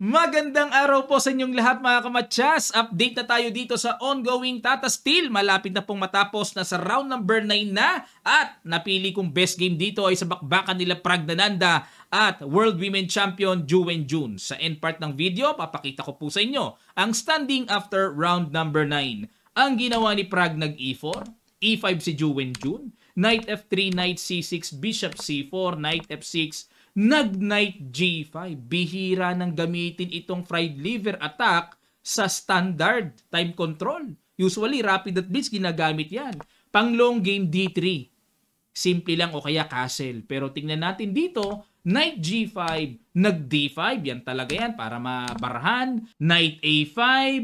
Magandang araw po sa inyong lahat mga kamatsas. Update na tayo dito sa ongoing Tata Steel. Malapit na pong matapos na sa round number 9 na at napili kong best game dito ay sa bakbakan nila Pragnananda at World Women Champion Juwen June. Sa end part ng video, papakita ko po sa inyo ang standing after round number 9. Ang ginawa ni Prag nag E4, E5 si Juwen June, Knight F3, Knight C6, Bishop C4, Knight F6, nag-knight g5. Bihira nang gamitin itong fried liver attack sa standard time control. Usually, rapid at blitz, ginagamit yan. Pang long game d3. Simple lang o kaya castle. Pero tingnan natin dito, knight g5, nag d5, yan talaga yan para mabarhan. Knight a5,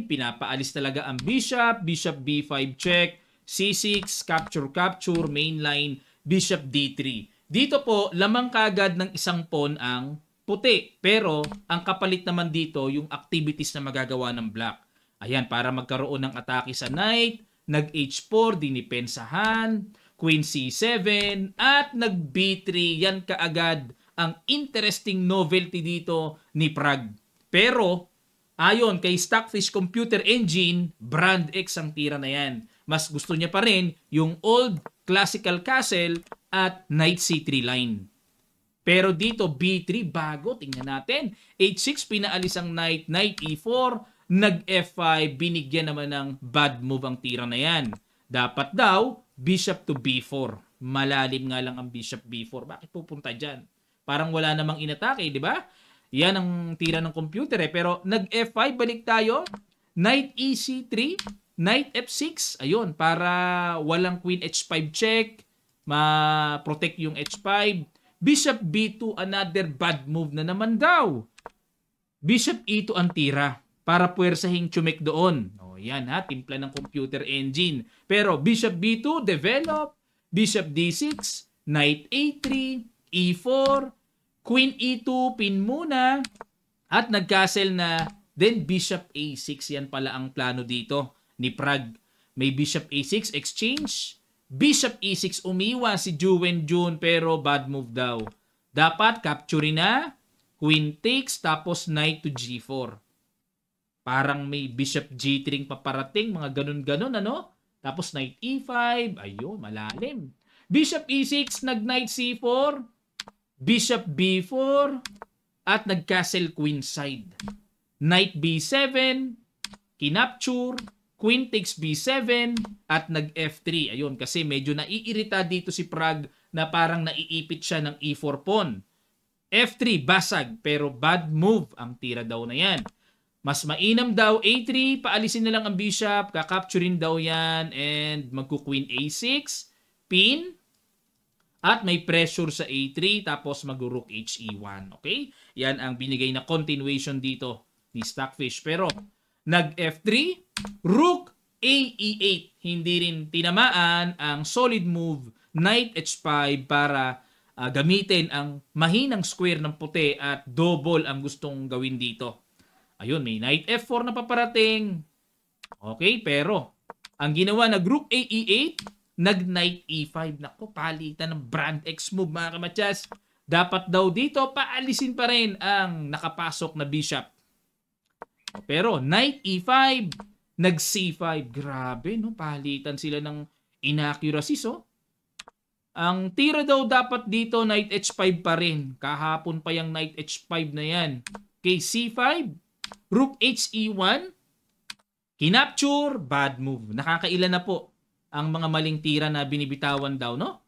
pinapaalis talaga ang bishop, bishop b5 check, c6, capture capture, mainline, bishop d3. Dito po, lamang kagad ng isang pawn ang puti. Pero, ang kapalit naman dito, yung activities na magagawa ng black. Ayan, para magkaroon ng atake sa knight, nag h4, dinipensahan, queen c7, at nag b3. Yan kaagad ang interesting novelty dito ni Prague. Pero, ayon kay Stockfish Computer Engine, Brand X ang tira na yan. Mas gusto niya pa rin yung old classical castle at knight c3 line. Pero dito, b3 bago. Tingnan natin. h6, pinaalis ang knight. Knight e4, nag f5, binigyan naman ng bad move ang tira na yan. Dapat daw, bishop to b4. Malalim nga lang ang bishop b4. Bakit pupunta dyan? Parang wala namang inatake, di ba? Yan ang tira ng computer eh. Pero nag f5, balik tayo. Knight ec3, knight f6. Ayun, para walang queen h5 check, ma-protect yung H5. Bishop B2, another bad move na naman daw. Bishop E2 ang tira para puwersahing chumik doon. O yan ha, timpla ng computer engine. Pero Bishop B2, develop. Bishop D6, Knight A3, E4, Queen E2, pin muna. At nagcastle na, then Bishop A6. Yan pala ang plano dito ni Prague. May Bishop A6 exchange Bishop E6 umiwa si Juwen Jun pero bad move daw. Dapat capture na, queen takes, tapos knight to G4. Parang may bishop G3 paparating, mga ganun-ganun ano. Tapos knight E5, ayo malalim. Bishop E6, nag knight C4, bishop B4, at nag castle queen side. Knight B7, kinapture, Queen takes B7 at nag F3. Ayun, kasi medyo naiirita dito si Prag na parang naiipit siya ng E4 pawn. F3, basag, pero bad move ang tira daw na yan. Mas mainam daw, A3, paalisin na lang ang bishop, kakapturin daw yan, and magku-queen A6, pin, at may pressure sa A3, tapos mag-rook HE1. Okay? Yan ang binigay na continuation dito ni Stockfish. Pero Nag F3, Rook A E8. Hindi rin tinamaan ang solid move Knight H5 para uh, gamitin ang mahinang square ng puti at double ang gustong gawin dito. Ayun, may Knight F4 na paparating. Okay, pero ang ginawa na Rook A E8, nag Knight E5. Nako, palitan ng Brand X move mga kamatsas. Dapat daw dito paalisin pa rin ang nakapasok na bishop. Pero knight e5, nag c5. Grabe, no? Palitan sila ng inaccuracies, oh. Ang tira daw dapat dito, knight h5 pa rin. Kahapon pa yung knight h5 na yan. Okay, c5, rook h e1, kinapture, bad move. Nakakailan na po ang mga maling tira na binibitawan daw, no?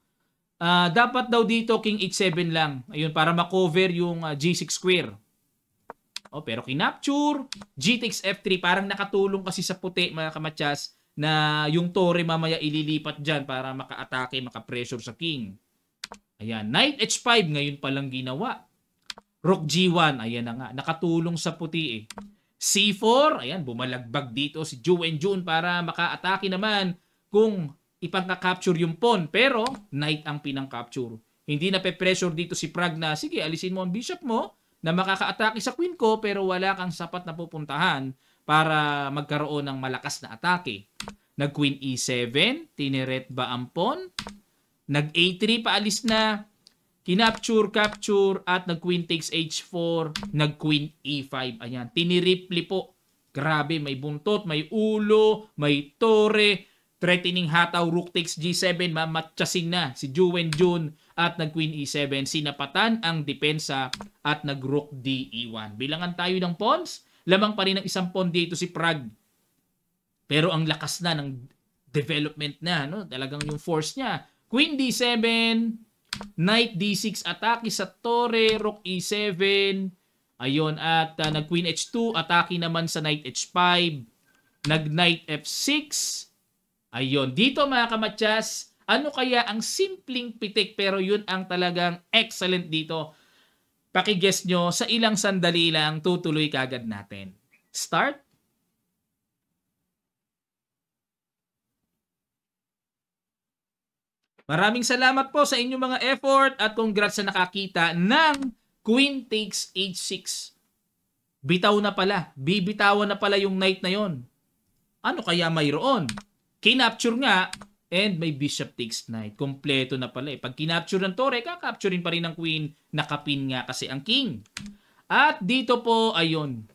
Uh, dapat daw dito, king h7 lang. Ayun, para makover yung uh, ah, g6 square. Oh, pero kinapture, GTX F3, parang nakatulong kasi sa puti mga kamatsas na yung Torre mamaya ililipat dyan para maka-atake, maka-pressure sa King. Ayan, Knight H5 ngayon palang ginawa. Rook G1, ayan na nga, nakatulong sa puti eh. C4, ayan, bumalagbag dito si Ju and Jun para maka-atake naman kung ipagka-capture yung pawn. Pero, Knight ang pinang-capture. Hindi na pe-pressure dito si Pragna. sige, alisin mo ang bishop mo, na makakaatake sa queen ko pero wala kang sapat na pupuntahan para magkaroon ng malakas na atake. Nag queen e7, tineret ba ang pawn? Nag a3 paalis na, kinapture, capture, at nag queen takes h4, nag queen e5. Ayan, tiniriple po. Grabe, may buntot, may ulo, may tore, Threatening hataw, rook takes g7, mamatchasing na si Juwen Jun at nag queen e7. Sinapatan ang depensa at nag rook d e1. Bilangan tayo ng pawns, lamang pa rin ang isang pawn dito si Prag Pero ang lakas na ng development na, no? talagang yung force niya. Queen d7, knight d6 atake sa torre, rook e7, Ayun, at uh, nag-queen h2, atake naman sa knight h5, nag-knight f6, Ayun, dito mga kamatyas, ano kaya ang simpleng pitik pero yun ang talagang excellent dito. Pakiges nyo, sa ilang sandali lang, tutuloy kagad natin. Start. Maraming salamat po sa inyong mga effort at congrats sa nakakita ng Queen Takes H6. Bitaw na pala. Bibitawan na pala yung night na yon. Ano kaya mayroon? kinapture nga, and may bishop takes knight. Kompleto na pala eh. Pag kinapture ng tore, kakapturein pa rin ng queen. Nakapin nga kasi ang king. At dito po, ayon,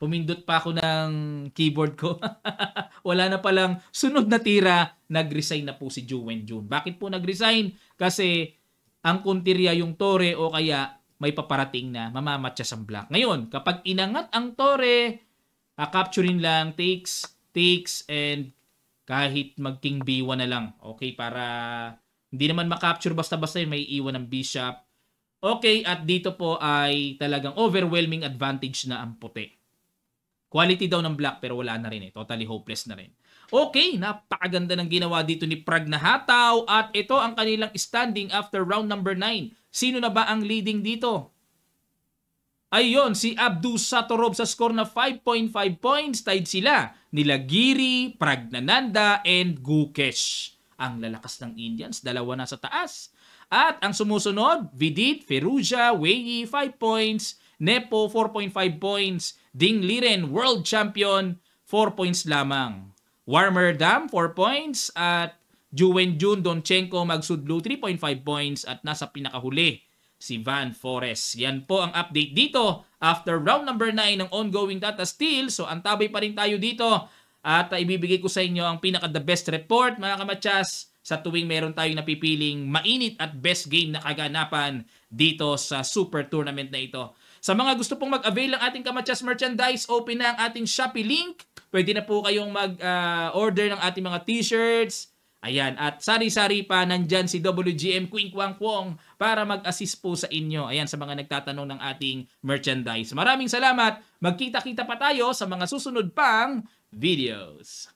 pumindot pa ako ng keyboard ko. Wala na palang sunod na tira, nag-resign na po si Juwen June. Bakit po nag-resign? Kasi ang kuntirya yung tore o kaya may paparating na mamamatcha ang black. Ngayon, kapag inangat ang tore, kakapturein lang takes, takes, and kahit magking king b1 na lang. Okay, para hindi naman makapture basta-basta yun, may iwan ng bishop. Okay, at dito po ay talagang overwhelming advantage na ang puti. Quality daw ng black pero wala na rin eh. Totally hopeless na rin. Okay, napakaganda ng ginawa dito ni Prag na hataw at ito ang kanilang standing after round number 9. Sino na ba ang leading dito? Ayun, si Abdu Satorov sa score na 5.5 points. Tied sila nila Giri, Pragnananda, and Gukesh. Ang lalakas ng Indians, dalawa na sa taas. At ang sumusunod, Vidit, Feruja, Wei, 5 points, Nepo, 4.5 points, Ding Liren, world champion, 4 points lamang. Warmer Dam, 4 points, at Juwen Jun Donchenko magsudlo, 3.5 points, at nasa pinakahuli, si Van Forest. Yan po ang update dito after round number 9 ng ongoing data Steel. So antabay pa rin tayo dito at uh, ibibigay ko sa inyo ang pinaka the best report mga kamatsas sa tuwing meron tayong napipiling mainit at best game na kaganapan dito sa Super Tournament na ito. Sa mga gusto pong mag-avail ng ating Kamachas merchandise, open na ang ating Shopee link. Pwede na po kayong mag-order ah, uh, ng ating mga t-shirts, Ayan, at sari-sari pa nandyan si WGM Queen Kwang Kwong para mag-assist po sa inyo. Ayan, sa mga nagtatanong ng ating merchandise. Maraming salamat. Magkita-kita pa tayo sa mga susunod pang videos.